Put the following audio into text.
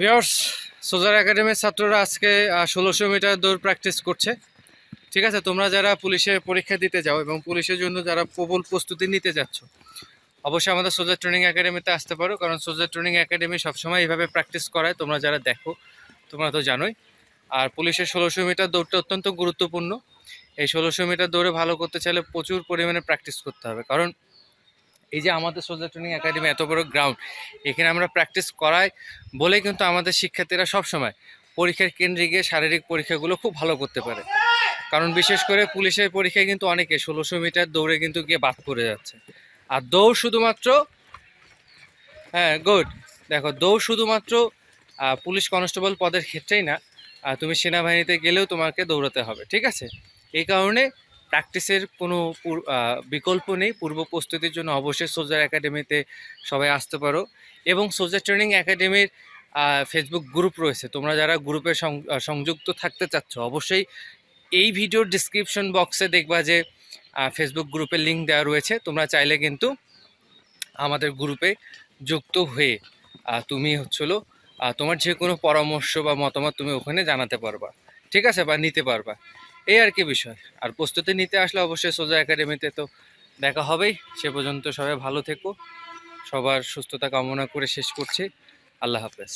বিয়ার্স সোজার একাডেমির ছাত্ররা আজকে ষোলোশো মিটার দৌড় প্র্যাকটিস করছে ঠিক আছে তোমরা যারা পুলিশে পরীক্ষা দিতে যাও এবং পুলিশের জন্য যারা প্রবল প্রস্তুতি নিতে যাচ্ছ অবশ্যই আমাদের সোজা ট্রেনিং একাডেমিতে আসতে পারো কারণ সোজা ট্রেনিং একাডেমি সবসময় এইভাবে প্র্যাকটিস করায় তোমরা যারা দেখো তোমরা তো জানোই আর পুলিশের ষোলোশো মিটার দৌড়টা অত্যন্ত গুরুত্বপূর্ণ এই ষোলোশো মিটার দৌড়ে ভালো করতে চাইলে প্রচুর পরিমাণে প্র্যাকটিস করতে হবে কারণ এই যে আমাদের সোলজার ট্রেনিং একাডেমি এত বড় গ্রাউন্ড এখানে আমরা প্র্যাকটিস করাই বলে কিন্তু আমাদের শিক্ষার্থীরা সব সময় পরীক্ষার কেন্দ্রে গিয়ে শারীরিক পরীক্ষাগুলো খুব ভালো করতে পারে কারণ বিশেষ করে পুলিশের পরীক্ষায় কিন্তু অনেকে ষোলোশো মিটার দৌড়ে কিন্তু গিয়ে বাদ পড়ে যাচ্ছে আর দৌড় শুধুমাত্র হ্যাঁ গুড দেখো দৌড় শুধুমাত্র পুলিশ কনস্টেবল পদের ক্ষেত্রেই না তুমি সেনাবাহিনীতে গেলেও তোমাকে দৌড়াতে হবে ঠিক আছে এই কারণে প্র্যাকটিসের কোনো বিকল্প নেই পূর্ব প্রস্তুতির জন্য অবশ্যই সোজার একাডেমিতে সবাই আসতে পারো এবং সোজার ট্রেনিং একাডেমির ফেসবুক গ্রুপ রয়েছে তোমরা যারা গ্রুপে সংযুক্ত থাকতে চাচ্ছ অবশ্যই এই ভিডিওর ডিসক্রিপশন বক্সে দেখবা যে ফেসবুক গ্রুপের লিঙ্ক দেওয়া রয়েছে তোমরা চাইলে কিন্তু আমাদের গ্রুপে যুক্ত হয়ে তুমি হচ্ছিল তোমার যে কোনো পরামর্শ বা মতামত তুমি ওখানে জানাতে পারবা ঠিক আছে বা নিতে পারবা এই আর কি বিষয় আর প্রস্তুতি নিতে আসলে অবশ্যই সোজা একাডেমিতে তো দেখা হবেই সে পর্যন্ত সবাই ভালো থেকো সবার সুস্থতা কামনা করে শেষ করছি আল্লাহ হাফেজ